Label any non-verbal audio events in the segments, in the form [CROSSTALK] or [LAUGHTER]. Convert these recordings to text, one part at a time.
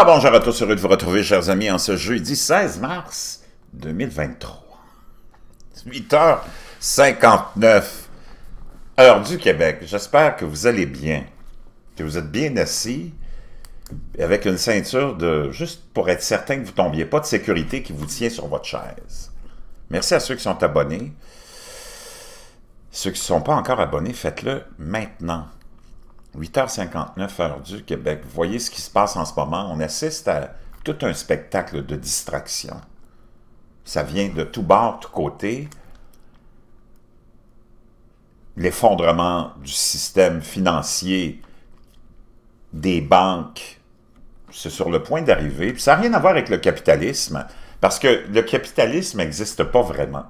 Ah, bonjour à tous, heureux de vous retrouver, chers amis, en ce jeudi 16 mars 2023. 8h59, heure du Québec. J'espère que vous allez bien, que vous êtes bien assis, avec une ceinture de... juste pour être certain que vous ne tombiez pas de sécurité qui vous tient sur votre chaise. Merci à ceux qui sont abonnés. Ceux qui ne sont pas encore abonnés, faites-le maintenant. 8h59 heure du Québec. Vous voyez ce qui se passe en ce moment. On assiste à tout un spectacle de distraction. Ça vient de tout bord, tous côtés. L'effondrement du système financier des banques, c'est sur le point d'arriver. ça n'a rien à voir avec le capitalisme, parce que le capitalisme n'existe pas vraiment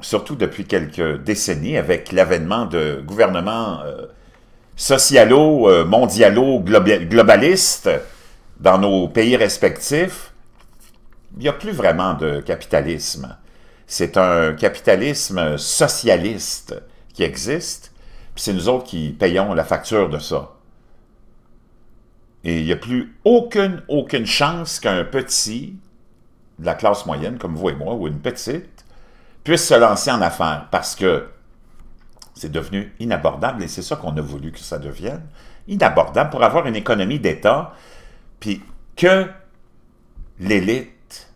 surtout depuis quelques décennies, avec l'avènement de gouvernements euh, socialo, euh, mondialo, globaliste dans nos pays respectifs, il n'y a plus vraiment de capitalisme. C'est un capitalisme socialiste qui existe, puis c'est nous autres qui payons la facture de ça. Et il n'y a plus aucune, aucune chance qu'un petit de la classe moyenne, comme vous et moi, ou une petite, puisse se lancer en affaires, parce que c'est devenu inabordable et c'est ça qu'on a voulu que ça devienne, inabordable pour avoir une économie d'État, puis que l'élite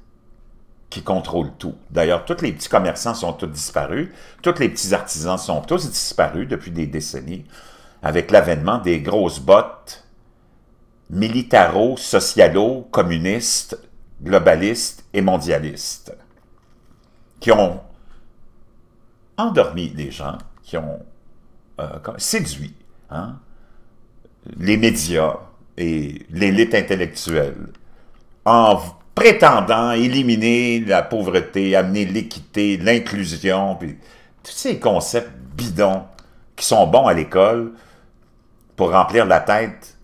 qui contrôle tout. D'ailleurs, tous les petits commerçants sont tous disparus, tous les petits artisans sont tous disparus depuis des décennies, avec l'avènement des grosses bottes militaro, socialo, communistes, globalistes et mondialistes, qui ont endormi les gens, qui ont euh, séduit hein, les médias et l'élite intellectuelle en prétendant éliminer la pauvreté, amener l'équité, l'inclusion, puis tous ces concepts bidons qui sont bons à l'école pour remplir la tête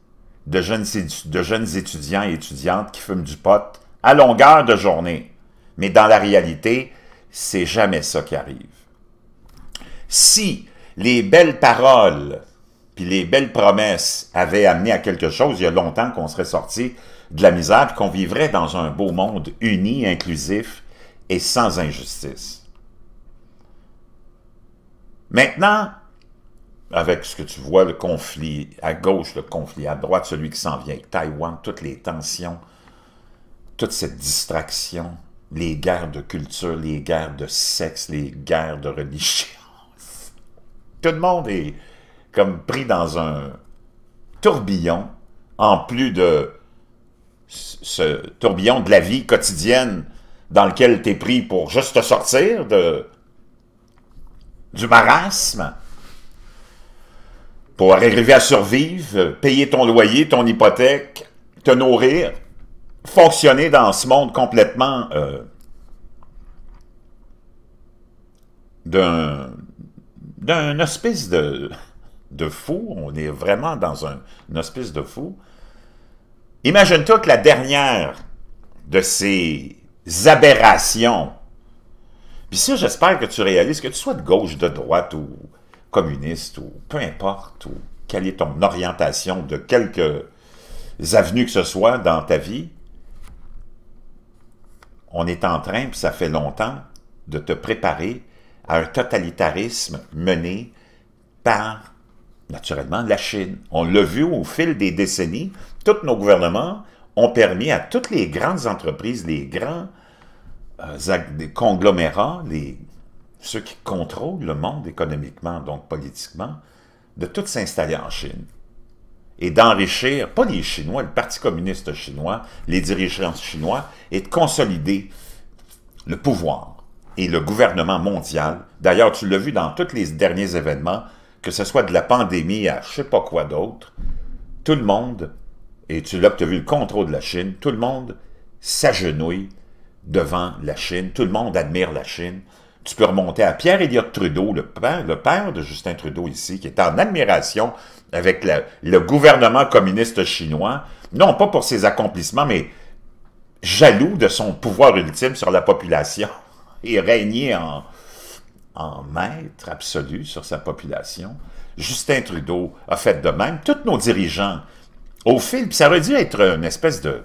de jeunes, de jeunes étudiants et étudiantes qui fument du pot à longueur de journée. Mais dans la réalité, c'est jamais ça qui arrive. Si les belles paroles puis les belles promesses avaient amené à quelque chose, il y a longtemps qu'on serait sorti de la misère qu'on vivrait dans un beau monde uni, inclusif et sans injustice. Maintenant, avec ce que tu vois, le conflit à gauche, le conflit à droite, celui qui s'en vient avec Taïwan, toutes les tensions, toute cette distraction, les guerres de culture, les guerres de sexe, les guerres de religion, tout le monde est comme pris dans un tourbillon, en plus de ce tourbillon de la vie quotidienne dans lequel tu es pris pour juste te sortir de, du marasme, pour arriver à survivre, payer ton loyer, ton hypothèque, te nourrir, fonctionner dans ce monde complètement euh, d'un d'un hospice de, de fou, on est vraiment dans un, hospice de fou, imagine-toi que la dernière de ces aberrations, puis ça, j'espère que tu réalises que tu sois de gauche, de droite ou communiste ou peu importe, ou quelle est ton orientation de quelques avenues que ce soit dans ta vie, on est en train, puis ça fait longtemps, de te préparer à un totalitarisme mené par, naturellement, la Chine. On l'a vu au fil des décennies, tous nos gouvernements ont permis à toutes les grandes entreprises, les grands euh, conglomérats, les, ceux qui contrôlent le monde économiquement, donc politiquement, de tout s'installer en Chine et d'enrichir, pas les Chinois, le Parti communiste chinois, les dirigeants chinois, et de consolider le pouvoir et le gouvernement mondial. D'ailleurs, tu l'as vu dans tous les derniers événements, que ce soit de la pandémie à je ne sais pas quoi d'autre, tout le monde, et tu l'as obtenu le contrôle de la Chine, tout le monde s'agenouille devant la Chine, tout le monde admire la Chine. Tu peux remonter à Pierre Elliott Trudeau, le père, le père de Justin Trudeau ici, qui est en admiration avec le gouvernement communiste chinois, non pas pour ses accomplissements, mais jaloux de son pouvoir ultime sur la population et régnait en, en maître absolu sur sa population. Justin Trudeau a fait de même. Tous nos dirigeants, au fil, ça aurait dû être une espèce de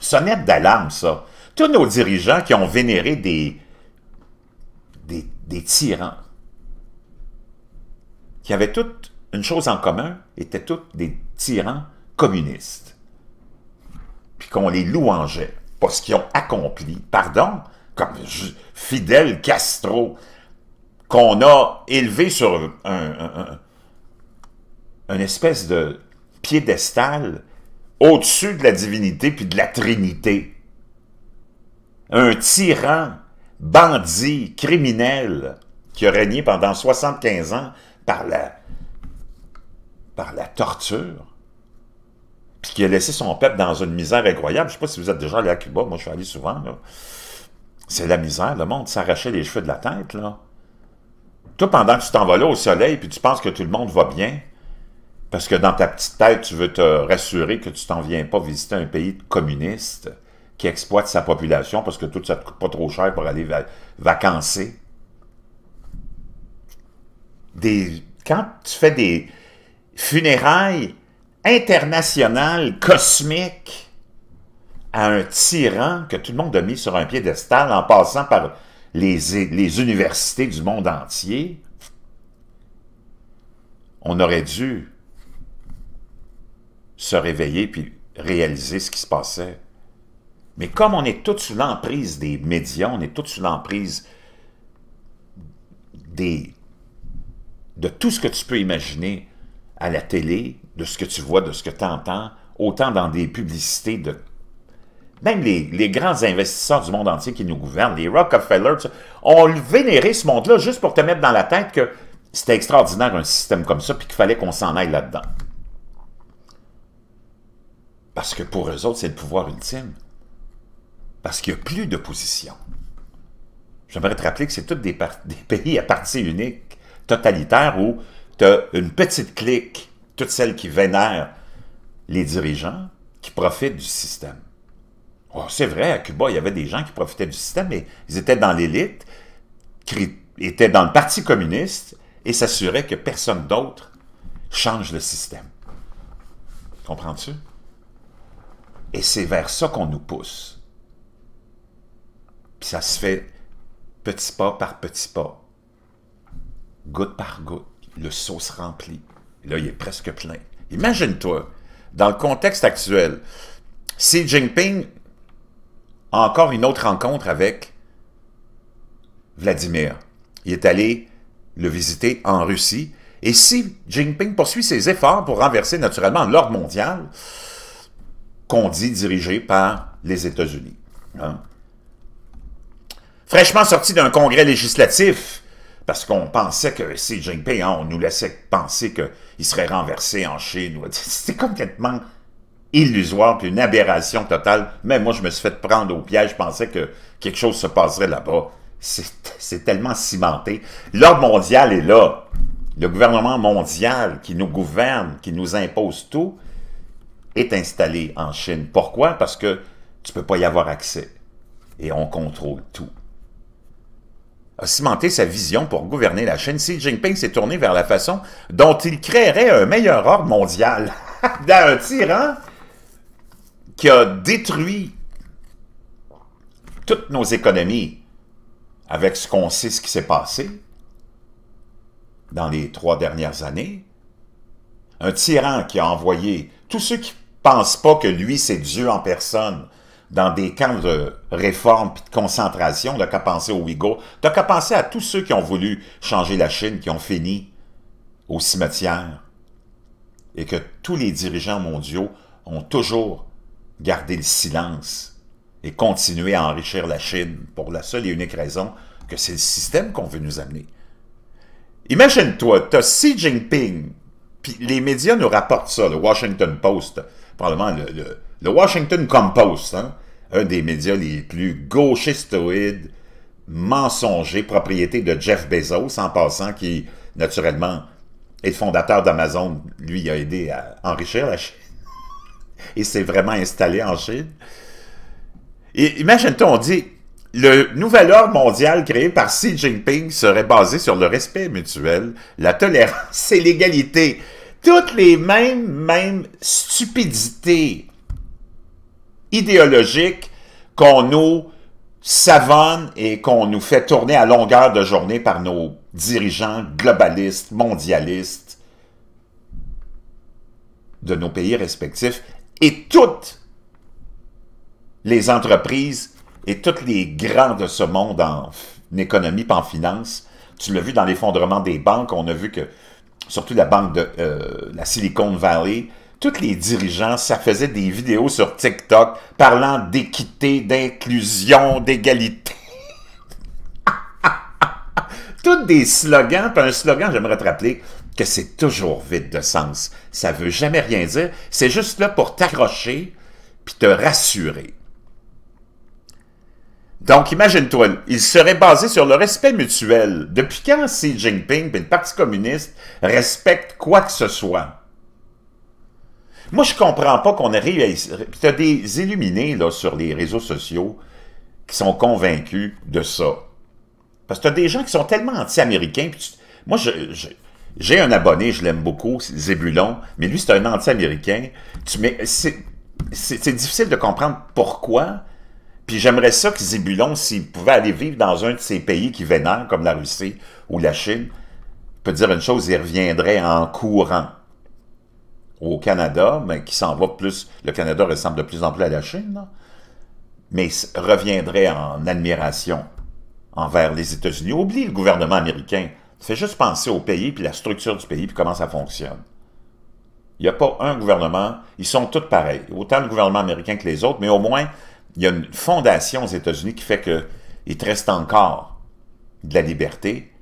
sonnette d'alarme, ça. Tous nos dirigeants qui ont vénéré des, des, des tyrans, qui avaient toutes une chose en commun, étaient tous des tyrans communistes. Puis qu'on les louangeait pour ce qu'ils ont accompli. Pardon, comme Fidel Castro, qu'on a élevé sur un, un, espèce de piédestal au-dessus de la divinité puis de la Trinité. Un tyran, bandit, criminel, qui a régné pendant 75 ans par la, par la torture, puis qui a laissé son peuple dans une misère incroyable. Je ne sais pas si vous êtes déjà allé à Cuba, moi je suis allé souvent, là. C'est la misère, le monde s'arrachait les cheveux de la tête, là. Toi, pendant que tu t'en vas là au soleil, puis tu penses que tout le monde va bien, parce que dans ta petite tête, tu veux te rassurer que tu t'en viens pas visiter un pays communiste qui exploite sa population parce que tout ça te coûte pas trop cher pour aller vacancer. Des, quand tu fais des funérailles internationales, cosmiques, à un tyran que tout le monde a mis sur un piédestal en passant par les, universités du monde entier, on aurait dû se réveiller puis réaliser ce qui se passait. Mais comme on est tous sous l'emprise des médias, on est tous sous l'emprise des de tout ce que tu peux imaginer à la télé, de ce que tu vois, de ce que tu entends, autant dans des publicités de même les, grands investisseurs du monde entier qui nous gouvernent, les Rockefellers, ont vénéré ce monde-là juste pour te mettre dans la tête que c'était extraordinaire un système comme ça, puis qu'il fallait qu'on s'en aille là-dedans. Parce que pour eux autres, c'est le pouvoir ultime. Parce qu'il n'y a plus d'opposition. J'aimerais te rappeler que c'est tous des, [LAUGHS] pays à partie unique, totalitaire, où tu as une petite clique, toutes celles qui vénèrent les dirigeants, qui profitent du système. Oh, c'est vrai, à Cuba, il y avait des gens qui profitaient du système, mais ils étaient dans l'élite, étaient dans le Parti communiste et s'assuraient que personne d'autre change le système. Comprends-tu? Et c'est vers ça qu'on nous pousse. Puis ça se fait petit pas par petit pas, goutte par goutte. Le sauce se remplit. là, il est presque plein. Imagine-toi, dans le contexte actuel, Xi Jinping encore une autre rencontre avec Vladimir. Il est allé le visiter en Russie. Et si Jinping poursuit ses efforts pour renverser naturellement l'ordre mondial, qu'on dit dirigé par les États-Unis. Hein? Fraîchement sorti d'un congrès législatif, parce qu'on pensait que Xi Jinping, hein, on nous laissait penser qu'il serait renversé en Chine. [LAUGHS] C'est complètement illusoire, puis une aberration totale. Mais moi, je me suis fait prendre au piège, je pensais que quelque chose se passerait là-bas. C'est tellement cimenté. L'ordre mondial est là. Le gouvernement mondial qui nous gouverne, qui nous impose tout, est installé en Chine. Pourquoi? Parce que tu ne peux pas y avoir accès. Et on contrôle tout. A cimenté sa vision pour gouverner la Chine, Xi Jinping s'est tourné vers la façon dont il créerait un meilleur ordre mondial. [LAUGHS] D'un tyran hein? qui a détruit toutes nos économies avec ce qu'on sait ce qui s'est passé dans les trois dernières années. Un tyran qui a envoyé tous ceux qui pensent pas que lui, c'est Dieu en personne dans des camps de réforme et de concentration. de' qu'à penser aux Ouïghours. T'as qu'à penser à tous ceux qui ont voulu changer la Chine, qui ont fini au cimetière. Et que tous les dirigeants mondiaux ont toujours garder le silence et continuer à enrichir la Chine pour la seule et unique raison que c'est le système qu'on veut nous amener. Imagine-toi, tu as Xi Jinping, puis les médias nous rapportent ça, le Washington Post, probablement le, Washington Compost, hein, un des médias les plus gauchistoïdes, mensongers, propriété de Jeff Bezos, en passant, qui, naturellement, est le fondateur d'Amazon, lui, a aidé à enrichir la Chine et c'est vraiment installé en Chine. Et imagine-toi, on dit, le nouvel ordre mondial créé par Xi Jinping serait basé sur le respect mutuel, la tolérance et l'égalité. Toutes les mêmes, mêmes stupidités idéologiques qu'on nous savonne et qu'on nous fait tourner à longueur de journée par nos dirigeants globalistes, mondialistes de nos pays respectifs et toutes les entreprises et tous les grands de ce monde en, économie pas en finance, tu l'as vu dans l'effondrement des banques, on a vu que, surtout la banque de euh, la Silicon Valley, tous les dirigeants, ça faisait des vidéos sur TikTok parlant d'équité, d'inclusion, d'égalité. [LAUGHS] Toutes des slogans, puis un slogan, j'aimerais te rappeler, que c'est toujours vide de sens. Ça veut jamais rien dire. C'est juste là pour t'accrocher puis te rassurer. Donc, imagine-toi, il serait basé sur le respect mutuel. Depuis quand Xi Jinping et le Parti communiste respectent quoi que ce soit? Moi, je comprends pas qu'on arrive à... Tu as des illuminés là, sur les réseaux sociaux qui sont convaincus de ça. Parce que tu as des gens qui sont tellement anti-américains. Moi, je, j'ai un abonné, je l'aime beaucoup, Zébulon, mais lui, c'est un anti-américain. C'est difficile de comprendre pourquoi. Puis j'aimerais ça que Zébulon, s'il pouvait aller vivre dans un de ces pays qui vénèrent, comme la Russie ou la Chine, peut dire une chose, il reviendrait en courant au Canada, mais qui s'en va plus. Le Canada ressemble de plus en plus à la Chine, là, mais reviendrait en admiration envers les États-Unis. Oublie le gouvernement américain. Fais juste penser au pays, puis la structure du pays, puis comment ça fonctionne. Il n'y a pas un gouvernement, ils sont tous pareils. Autant le gouvernement américain que les autres, mais au moins, il y a une fondation aux États-Unis qui fait qu'il te reste encore de la liberté,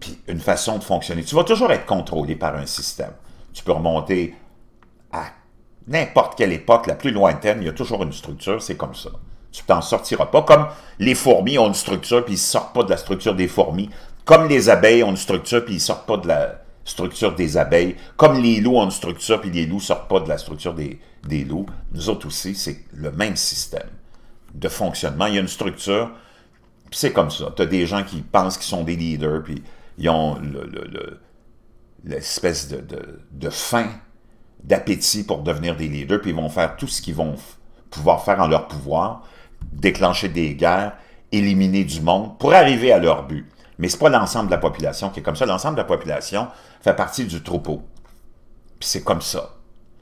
puis une façon de fonctionner. Tu vas toujours être contrôlé par un système. Tu peux remonter à n'importe quelle époque, la plus lointaine, il y a toujours une structure, c'est comme ça. Tu t'en sortiras pas, comme les fourmis ont une structure, puis ils ne sortent pas de la structure des fourmis, comme les abeilles ont une structure, puis ils sortent pas de la structure des abeilles. Comme les loups ont une structure, puis les loups sortent pas de la structure des, loups. Nous autres aussi, c'est le même système de fonctionnement. Il y a une structure, puis c'est comme ça. Tu as des gens qui pensent qu'ils sont des leaders, puis ils ont l'espèce le, le, de, de, de faim, d'appétit pour devenir des leaders, puis ils vont faire tout ce qu'ils vont pouvoir faire en leur pouvoir, déclencher des guerres, éliminer du monde pour arriver à leur but. Mais c'est pas l'ensemble de la population qui est comme ça. L'ensemble de la population fait partie du troupeau. Puis c'est comme ça.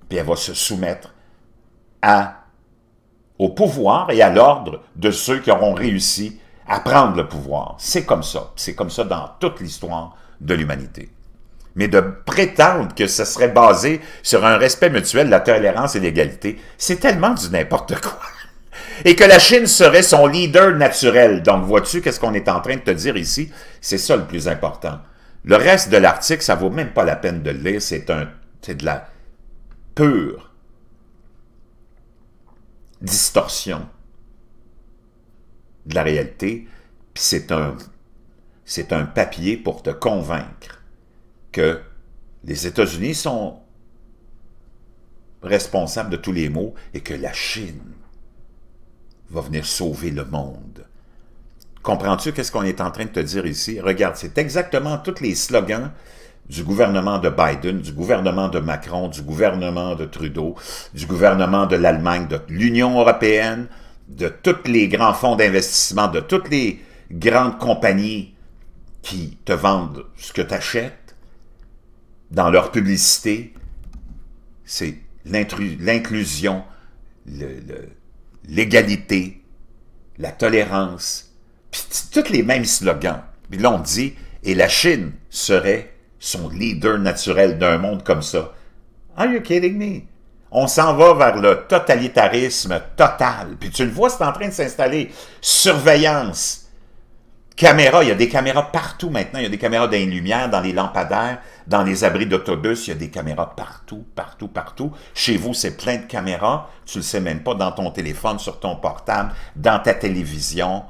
Puis elle va se soumettre à, au pouvoir et à l'ordre de ceux qui auront réussi à prendre le pouvoir. C'est comme ça. C'est comme ça dans toute l'histoire de l'humanité. Mais de prétendre que ce serait basé sur un respect mutuel, la tolérance et l'égalité, c'est tellement du n'importe quoi et que la Chine serait son leader naturel. Donc, vois-tu qu'est-ce qu'on est en train de te dire ici? C'est ça le plus important. Le reste de l'article, ça vaut même pas la peine de le lire, c'est un, c'est de la pure distorsion de la réalité, puis c'est un, c'est un papier pour te convaincre que les États-Unis sont responsables de tous les maux et que la Chine va venir sauver le monde. Comprends-tu qu'est-ce qu'on est en train de te dire ici? Regarde, c'est exactement tous les slogans du gouvernement de Biden, du gouvernement de Macron, du gouvernement de Trudeau, du gouvernement de l'Allemagne, de l'Union européenne, de tous les grands fonds d'investissement, de toutes les grandes compagnies qui te vendent ce que tu achètes dans leur publicité, c'est l'inclusion, le, le, l'égalité, la tolérance, puis tous les mêmes slogans. Puis là, on dit, et la Chine serait son leader naturel d'un monde comme ça. Are you kidding me? On s'en va vers le totalitarisme total. Puis tu le vois, c'est en train de s'installer. Surveillance, Caméra, il y a des caméras partout maintenant. Il y a des caméras dans les lumières, dans les lampadaires, dans les abris d'autobus. Il y a des caméras partout, partout, partout. Chez vous, c'est plein de caméras. Tu le sais même pas, dans ton téléphone, sur ton portable, dans ta télévision.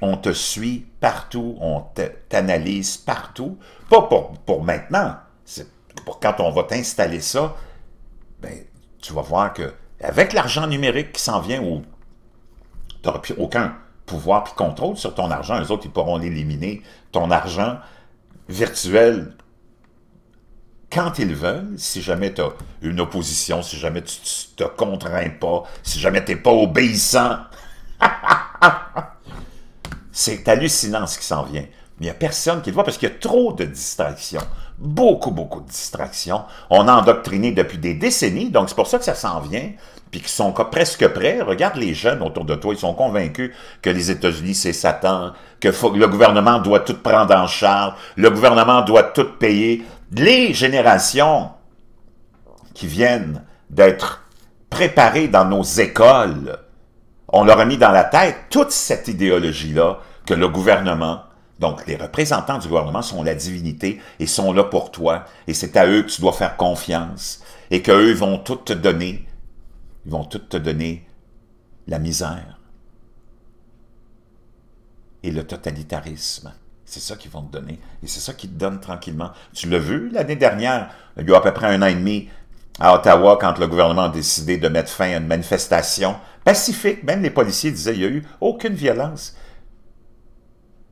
On te suit partout, on t'analyse partout. Pas pour, maintenant, c'est pour quand on va t'installer ça. Ben, tu vas voir que avec l'argent numérique qui s'en vient, tu n'auras plus aucun pouvoir puis contrôle sur ton argent. Les autres, ils pourront éliminer ton argent virtuel quand ils veulent, si jamais tu as une opposition, si jamais tu te contrains pas, si jamais tu n'es pas obéissant. [LAUGHS] C'est hallucinant ce qui s'en vient. Mais il n'y a personne qui le voit parce qu'il y a trop de distractions beaucoup, beaucoup de distractions. On a endoctriné depuis des décennies, donc c'est pour ça que ça s'en vient, puis qu'ils sont presque prêts. Regarde les jeunes autour de toi, ils sont convaincus que les États-Unis, c'est Satan, que le gouvernement doit tout prendre en charge, le gouvernement doit tout payer. Les générations qui viennent d'être préparées dans nos écoles, on leur a mis dans la tête toute cette idéologie-là que le gouvernement donc, les représentants du gouvernement sont la divinité et sont là pour toi. Et c'est à eux que tu dois faire confiance et eux vont tout te donner. Ils vont tout te donner la misère et le totalitarisme. C'est ça qu'ils vont te donner. Et c'est ça qu'ils te donnent tranquillement. Tu l'as vu l'année dernière, il y a à peu près un an et demi, à Ottawa, quand le gouvernement a décidé de mettre fin à une manifestation pacifique. Même les policiers disaient qu'il n'y a eu aucune violence.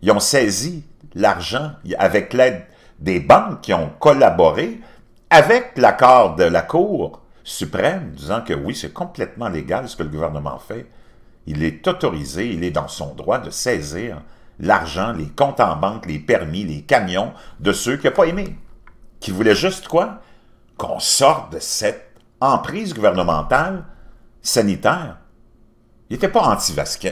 Ils ont saisi l'argent avec l'aide des banques qui ont collaboré avec l'accord de la Cour suprême, disant que oui, c'est complètement légal ce que le gouvernement fait. Il est autorisé, il est dans son droit de saisir l'argent, les comptes en banque, les permis, les camions de ceux qui n'ont pas aimé, qui voulait juste quoi? Qu'on sorte de cette emprise gouvernementale sanitaire ils n'étaient pas anti-vaccin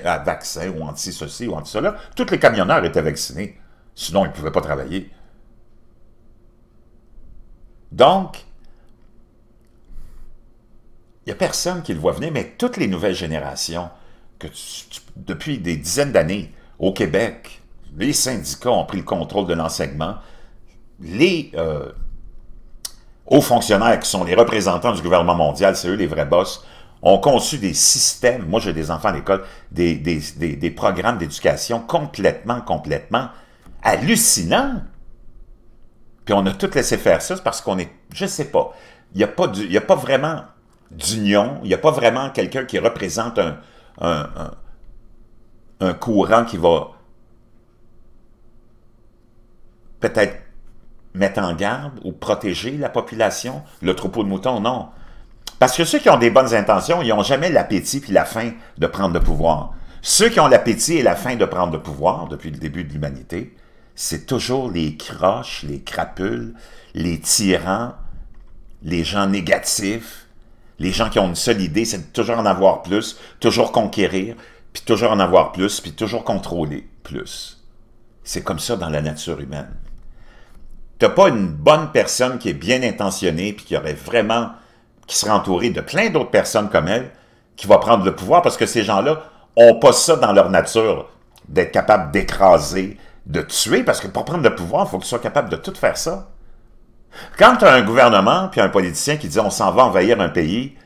euh, ou anti-ceci ou anti-cela. Tous les camionneurs étaient vaccinés. Sinon, ils ne pouvaient pas travailler. Donc, il n'y a personne qui le voit venir, mais toutes les nouvelles générations, que depuis des dizaines d'années, au Québec, les syndicats ont pris le contrôle de l'enseignement. Les euh, hauts fonctionnaires qui sont les représentants du gouvernement mondial, c'est eux les vrais boss, on conçu des systèmes, moi j'ai des enfants à l'école, des, programmes d'éducation complètement, complètement hallucinants. Puis on a tout laissé faire ça parce qu'on est, je sais pas, il n'y a, pas a pas vraiment d'union, il n'y a pas vraiment quelqu'un qui représente un, un courant qui va peut-être mettre en garde ou protéger la population, le troupeau de moutons, non. Parce que ceux qui ont des bonnes intentions, ils n'ont jamais l'appétit puis la faim de prendre le pouvoir. Ceux qui ont l'appétit et la faim de prendre le pouvoir depuis le début de l'humanité, c'est toujours les croches, les crapules, les tyrans, les gens négatifs, les gens qui ont une seule idée, c'est toujours en avoir plus, toujours conquérir, puis toujours en avoir plus, puis toujours contrôler plus. C'est comme ça dans la nature humaine. T'as pas une bonne personne qui est bien intentionnée puis qui aurait vraiment qui sera entourée de plein d'autres personnes comme elle, qui va prendre le pouvoir parce que ces gens-là ont pas ça dans leur nature, d'être capable d'écraser, de tuer, parce que pour prendre le pouvoir, il faut que tu sois capable de tout faire ça. Quand tu as un gouvernement puis un politicien qui dit on s'en va envahir un pays,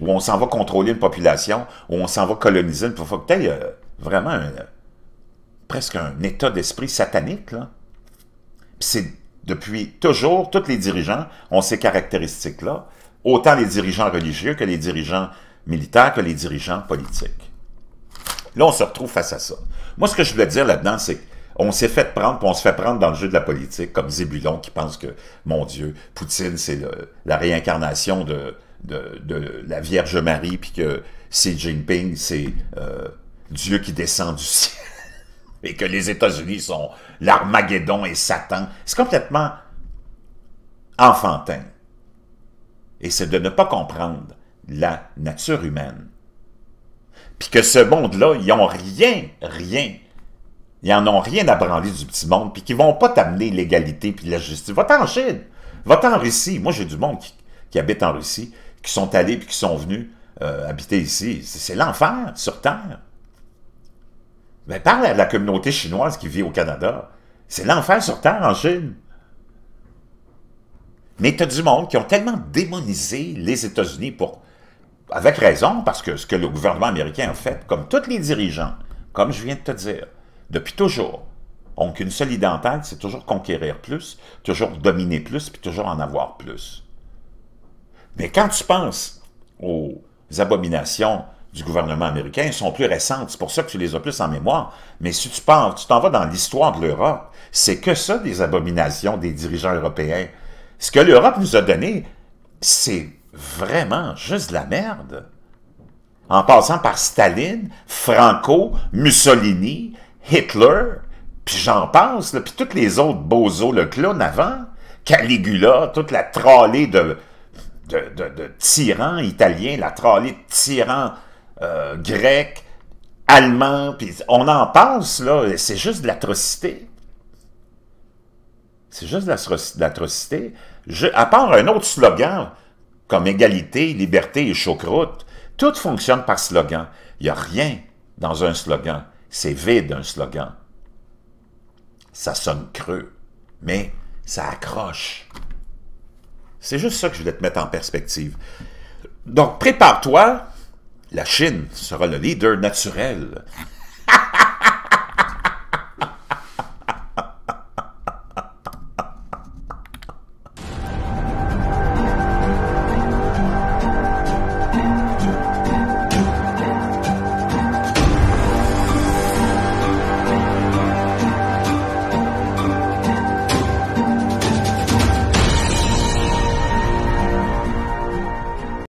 ou on s'en va contrôler une population, ou on s'en va coloniser une faut que tu aies euh, vraiment euh, presque un état d'esprit satanique. Là. c'est depuis toujours, tous les dirigeants ont ces caractéristiques-là autant les dirigeants religieux que les dirigeants militaires, que les dirigeants politiques. Là, on se retrouve face à ça. Moi, ce que je voulais dire là-dedans, c'est qu'on s'est fait prendre, on se fait prendre dans le jeu de la politique, comme Zébulon qui pense que, mon Dieu, Poutine, c'est la réincarnation de, la Vierge Marie, puis que Xi Jinping, c'est euh, Dieu qui descend du [LAUGHS] ciel, et que les États-Unis sont l'Armageddon et Satan. C'est complètement enfantin et c'est de ne pas comprendre la nature humaine. Puis que ce monde-là, ils n'ont rien, rien. Ils n'en ont rien à branler du petit monde, puis qu'ils vont pas t'amener l'égalité puis la justice. Va-t'en en Chine, va-t'en Russie. Moi, j'ai du monde qui, habite en Russie, qui sont allés puis qui sont venus euh, habiter ici. C'est l'enfer sur Terre. Mais ben, parle à la communauté chinoise qui vit au Canada. C'est l'enfer sur Terre en Chine. Mais tu as du monde qui ont tellement démonisé les États-Unis pour... Avec raison, parce que ce que le gouvernement américain a fait, comme tous les dirigeants, comme je viens de te dire, depuis toujours, ont qu'une seule identité, c'est toujours conquérir plus, toujours dominer plus, puis toujours en avoir plus. Mais quand tu penses aux abominations du gouvernement américain, elles sont plus récentes, c'est pour ça que tu les as plus en mémoire, mais si tu penses, tu t'en vas dans l'histoire de l'Europe, c'est que ça des abominations des dirigeants européens, ce que l'Europe nous a donné, c'est vraiment juste de la merde. En passant par Staline, Franco, Mussolini, Hitler, puis j'en passe, puis tous les autres bozos, le clown avant, Caligula, toute la trollée de, de, tyrans italiens, la trollée de tyrans euh, grecs, allemands, puis on en passe, là, c'est juste de l'atrocité. C'est juste de l'atrocité. À part un autre slogan, comme égalité, liberté et choucroute, tout fonctionne par slogan. Il n'y a rien dans un slogan. C'est vide un slogan. Ça sonne creux, mais ça accroche. C'est juste ça que je voulais te mettre en perspective. Donc, prépare-toi. La Chine sera le leader naturel.